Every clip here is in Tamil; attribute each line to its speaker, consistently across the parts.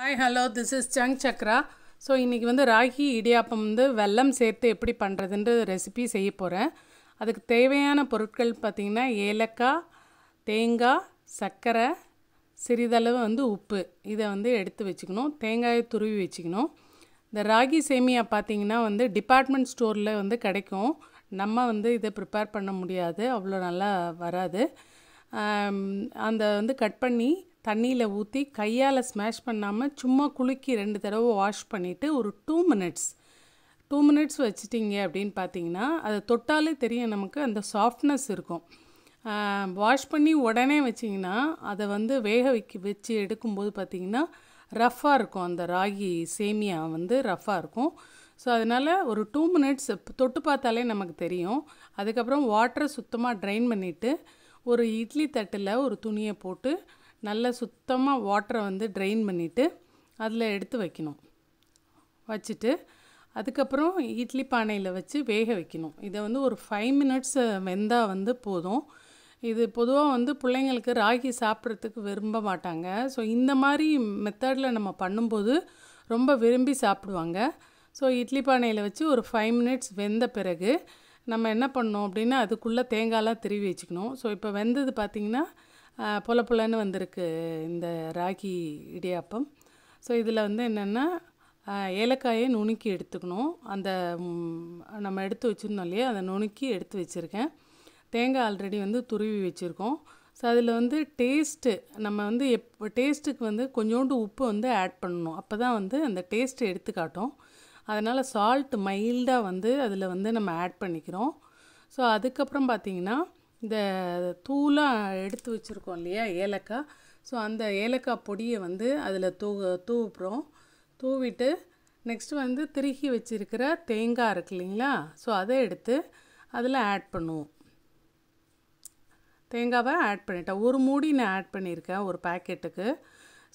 Speaker 1: ஹாய் ஹலோ திஸ் இஸ் சங் சக்ரா ஸோ இன்றைக்கி வந்து ராகி இடியாப்பம் வந்து வெல்லம் சேர்த்து எப்படி பண்ணுறதுன்ற ரெசிபி செய்ய போகிறேன் அதுக்கு தேவையான பொருட்கள் பார்த்திங்கன்னா ஏலக்காய் தேங்காய் சர்க்கரை சிறிதளவு வந்து உப்பு இதை வந்து எடுத்து வச்சுக்கணும் தேங்காயை துருவி வச்சுக்கணும் இந்த ராகி சேமியா பார்த்திங்கன்னா வந்து டிபார்ட்மெண்ட் ஸ்டோரில் வந்து கிடைக்கும் நம்ம வந்து இதை ப்ரிப்பேர் பண்ண முடியாது அவ்வளோ நல்லா வராது அந்த வந்து கட் பண்ணி தண்ணியில் ஊற்றி கையால் ஸ்மேஷ் பண்ணாமல் சும்மா குலுக்கி ரெண்டு தடவை வாஷ் பண்ணிவிட்டு ஒரு டூ மினிட்ஸ் டூ மினிட்ஸ் வச்சுட்டிங்க அப்படின்னு பார்த்தீங்கன்னா அதை தொட்டாலே தெரியும் நமக்கு அந்த சாஃப்ட்னஸ் இருக்கும் வாஷ் பண்ணி உடனே வச்சிங்கன்னா அதை வந்து வேக வைக்க வச்சு எடுக்கும்போது பார்த்திங்கன்னா ரஃப்பாக இருக்கும் அந்த ராகி சேமியா வந்து ரஃப்பாக இருக்கும் ஸோ அதனால் ஒரு டூ மினிட்ஸ் தொட்டு பார்த்தாலே நமக்கு தெரியும் அதுக்கப்புறம் வாட்டரை சுத்தமாக ட்ரைன் பண்ணிவிட்டு ஒரு இட்லி தட்டில் ஒரு துணியை போட்டு நல்லா சுத்தமாக வாட்டரை வந்து ட்ரெயின் பண்ணிவிட்டு அதில் எடுத்து வைக்கணும் வச்சுட்டு அதுக்கப்புறம் இட்லி பானையில் வச்சு வேக வைக்கணும் இதை வந்து ஒரு ஃபைவ் மினிட்ஸ் வெந்தால் வந்து போதும் இது பொதுவாக வந்து பிள்ளைங்களுக்கு ராகி சாப்பிட்றதுக்கு விரும்ப மாட்டாங்க ஸோ இந்த மாதிரி மெத்தடில் நம்ம பண்ணும்போது ரொம்ப விரும்பி சாப்பிடுவாங்க ஸோ இட்லி பானையில் வச்சு ஒரு ஃபைவ் மினிட்ஸ் வெந்த பிறகு நம்ம என்ன பண்ணோம் அப்படின்னா அதுக்குள்ளே தேங்காயெலாம் திருவி வச்சுக்கணும் ஸோ இப்போ வெந்தது பார்த்திங்கன்னா புல புலன்னு வந்திருக்கு இந்த ராகி இடியாப்பம் ஸோ இதில் வந்து என்னென்னா ஏலக்காயை நுணுக்கி எடுத்துக்கணும் அந்த நம்ம எடுத்து வச்சுருந்தோம் இல்லையா அதை நுணுக்கி எடுத்து வச்சுருக்கேன் தேங்காய் ஆல்ரெடி வந்து துருவி வச்சுருக்கோம் ஸோ அதில் வந்து டேஸ்ட்டு நம்ம வந்து எப் டேஸ்ட்டுக்கு வந்து கொஞ்சோண்டு உப்பு வந்து ஆட் பண்ணணும் அப்போ தான் வந்து அந்த டேஸ்ட்டு எடுத்துக்காட்டும் அதனால் சால்ட் மைல்டாக வந்து அதில் வந்து நம்ம ஆட் பண்ணிக்கிறோம் ஸோ அதுக்கப்புறம் பார்த்திங்கன்னா இந்த தூளாக எடுத்து வச்சுருக்கோம் இல்லையா ஏலக்காய் ஸோ அந்த ஏலக்காய் பொடியை வந்து அதில் தூ தூவுப்புறோம் தூவிட்டு நெக்ஸ்ட்டு வந்து திருகி வச்சுருக்கிற தேங்காய் இருக்கு இல்லைங்களா ஸோ அதை எடுத்து அதில் ஆட் பண்ணுவோம் தேங்காவை ஆட் பண்ணிட்டேன் ஒரு மூடி நான் ஆட் பண்ணியிருக்கேன் ஒரு பேக்கெட்டுக்கு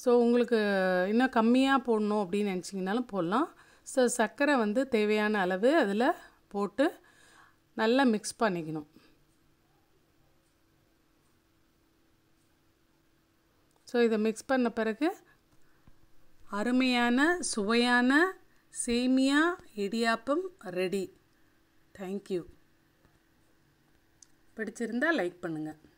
Speaker 1: ஸோ உங்களுக்கு இன்னும் கம்மியாக போடணும் அப்படின்னு நினச்சிங்கனாலும் போடலாம் ஸோ சர்க்கரை வந்து தேவையான அளவு அதில் போட்டு நல்லா மிக்ஸ் பண்ணிக்கணும் ஸோ இதை மிக்ஸ் பண்ண பிறகு அருமையான சுவையான சேமியா இடியாப்பம் ரெடி தேங்க்யூ பிடிச்சிருந்தால் லைக் பண்ணுங்கள்